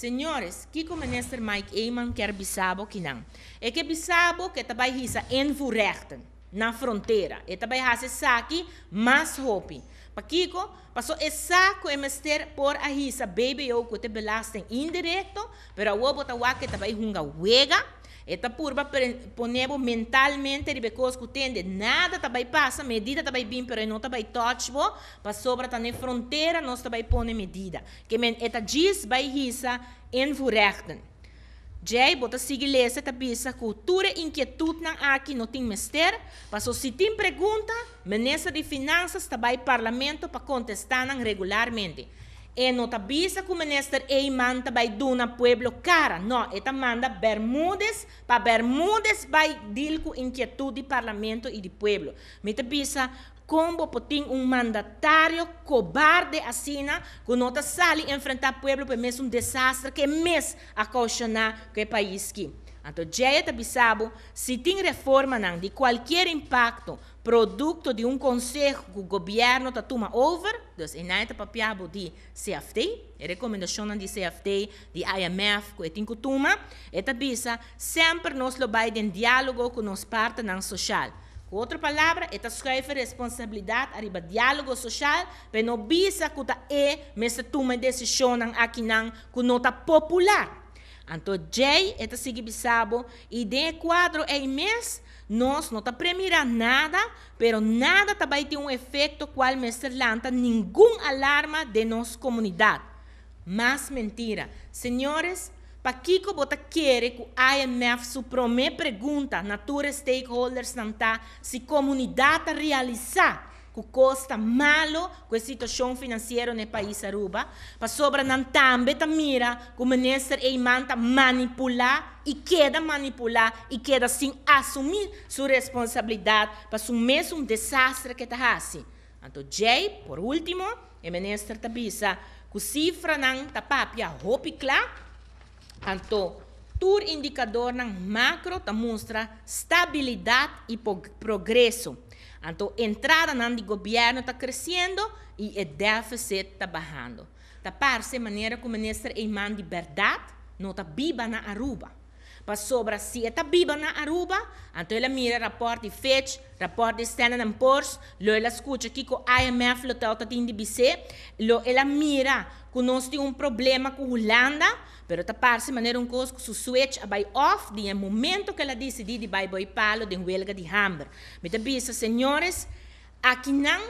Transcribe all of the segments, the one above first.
Senhores, Kiko Minister Mike Eman quer bisabo que não. É que bisabo que está também risa enfurechten na fronteira. E é também hace saque mais roupa. Para Kiko, passou esse saco é mister por a risa baby eu que te belastem indireto, pero a obo tawa que também hunga wega. Esta purba ponemos mentalmente de becos que tende nada também passa, medida também bem, pero não também touch, bo, para sobra também fronteira, nós também pone medida. Que men esta diz vai risa em vurechten. Jay, bota sigue lesa ta bisa cultura inquietud na aqui não tem mister, paso se tem pergunta, menesa de finanças tabai parlamento para contestar regularmente. E não tabisa como nesta ei manta vai duna pueblo cara. Não, eta manda Bermudes, para Bermudes vai dilco inquietude do parlamento e do pueblo. Me tabisa como potin um mandatário cobarde assina que não tá sali enfrentar pueblo, para mesmo um desastre que mesmo a caucionar que país que. Antojaya Tapisabo, se tem reforma não, de qualquer impacto, produto de um conselho que o governo está toma over, é Inaita Papiabo de CFT, recomendação de CFT, de IMF, que tem que tomar, é tapisa, sempre nós vamos vai em diálogo com nos parte não social. Com outra palavra, é escreve responsabilidade arriba diálogo social, para não bisa que é, mas toma decisão aqui não, que não está popular. Então, J é sigibisabo e de 4 é mês. Nós não está premira nada, pero nada vai ter um efeito qual mestre lanta nenhum alarma de nossa comunidade. Mas mentira. Senhores, kiko bota quer que o IMF suprome pergunta nature stakeholders nanta si comunidade realizar que costa malo questa situazione financeiro no país Aruba, ma sopra non também, ta mira che il ministro e manta manipular e queda manipular e queda sim assumir sua responsabilidade para o mesmo desastre que está assim. Então, Jay, por último, o ministro está bisa que cifra não está papia roupa Clá, então, Tur indicador na macro demonstra estabilidade e progresso. Então, a entrada na de governo está crescendo e o déficit está barrando. Da parte, maneira como o ministro Iman de verdade no está biba na Aruba passou sobra si eta biba na Aruba, então ela mira rapport di Fitch, rapport de Standard Poor's, lo ela escuta aqui com IMF lo tauta tin BC, lo ela mira que nós temos um problema com Holanda, mas ta parse maneira um cos o switch a buy off di momento que ela decidiu di buy boy palo de huelga de Hamburg. Me ta senhores, aqui não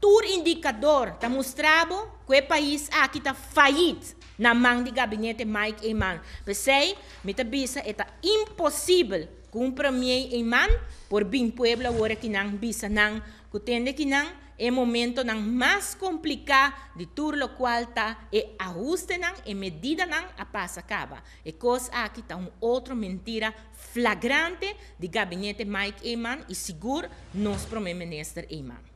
tudo indicador está mostrando que o país aqui está falido na mão do gabinete Mike Eman. Pensei, me tabisa, é impossível que um premier Eman, por bem Puebla, agora que não bisa não, que tende que não, é momento não mais complicado de tudo o qual está e é ajuste não, e é medida não, a passa acaba. E coisa aqui está uma outra mentira flagrante do gabinete Mike Eman e seguro nosso primeiro-ministro Eman.